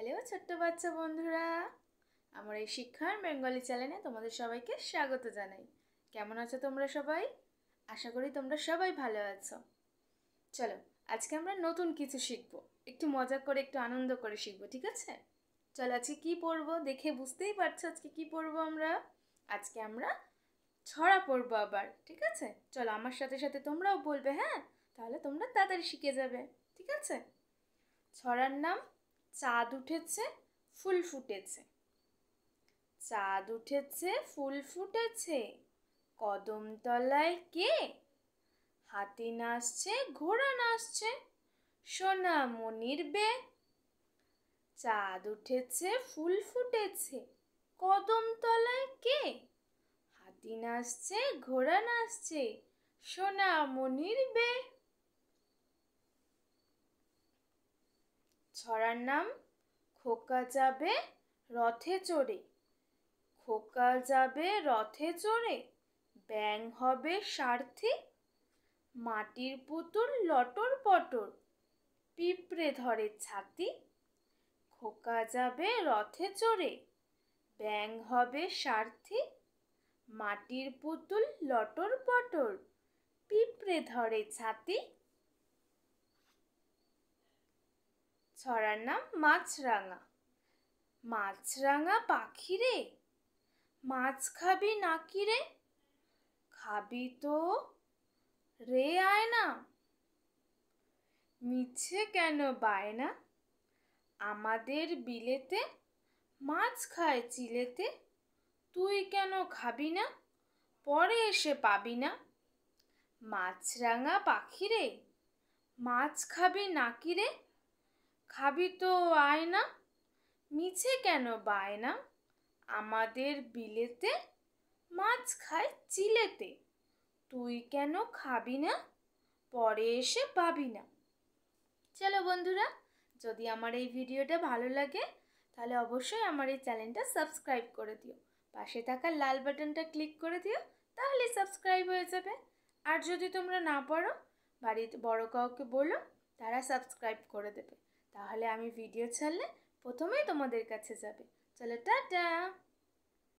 hello ছোট্ট বাচ্চা বন্ধুরা আমার এই শিক্ষার বেঙ্গলি চ্যানেলে তোমাদের সবাইকে স্বাগত জানাই কেমন আছো তোমরা সবাই আশা করি তোমরা সবাই ভালো আছো চলো আজকে আমরা নতুন কিছু শিখব একটু মজা করে একটু আনন্দ করে শিখব ঠিক আছে চলো আজকে কী পড়বো দেখে বুঝতেই পারছো আজকে কী পড়বো আমরা আজকে আমরা ছড়া পড়বো আবার ঠিক আছে চলো আমার সাথে সাথে তোমরাও বলবে হ্যাঁ তাহলে তোমরা তাড়াতাড়ি শিখে যাবে ঠিক আছে ছড়ার নাম চাঁদ উঠেছে ফুল ফুটেছে চাঁদ উঠেছে ফুল ফুটেছে কদমতলায় কে হাতি নাচছে ঘোড়া নাচছে সোনা মনির বে চাঁদ উঠেছে ফুল ফুটেছে কদমতলায় কে হাতি নাচছে ঘোড়া নাচছে সোনা মনির বে ছড়ার নাম খোকা যাবে রথে চড়ে খোকা যাবে রথে চড়ে ব্যাং হবে সার্থি মাটির পুতুল লটর পটর পিঁপড়ে ধরে ছাতি খোকা যাবে রথে চড়ে ব্যাং হবে সার্থি মাটির পুতুল লটর পটর পিঁপড়ে ধরে ছাতি ছড়ার নাম মাছরাঙা মাছরাঙা পাখি রে মাছ খাবি নাকি রে খাবি তো রে আয় না মিছে কেন বায়না আমাদের বিলেতে মাছ খায় চিলেতে তুই কেন খাবি না পরে এসে পাবি না মাছরাঙা পাখি রে মাছ খাবি নাকি রে খাবি তো আয় না মিছে কেন বায়না আমাদের বিলেতে মাছ খায় চিলেতে তুই কেন খাবি না পরে এসে পাবি না চলো বন্ধুরা যদি আমার এই ভিডিওটা ভালো লাগে তাহলে অবশ্যই আমার এই চ্যানেলটা সাবস্ক্রাইব করে দিও পাশে থাকা লাল বাটনটা ক্লিক করে দিও তাহলে সাবস্ক্রাইব হয়ে যাবে আর যদি তোমরা না পারো বাড়িতে বড় কাউকে বলো তারা সাবস্ক্রাইব করে দেবে তাহলে আমি ভিডিও ছাড়লে প্রথমেই তোমাদের কাছে যাবে চলো টাটা